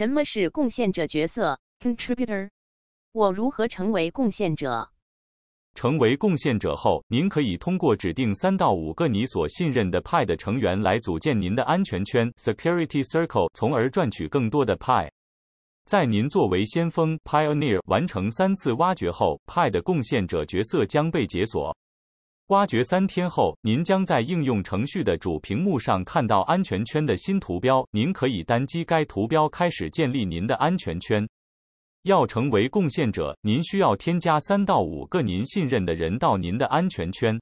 什么是贡献者角色 （contributor）？我如何成为贡献者？成为贡献者后，您可以通过指定三到五个你所信任的派的成员来组建您的安全圈 （security circle），从而赚取更多的派。在您作为先锋 （pioneer） 完成三次挖掘后，派的贡献者角色将被解锁。挖掘三天后，您将在应用程序的主屏幕上看到安全圈的新图标。您可以单击该图标，开始建立您的安全圈。要成为贡献者，您需要添加三到五个您信任的人到您的安全圈。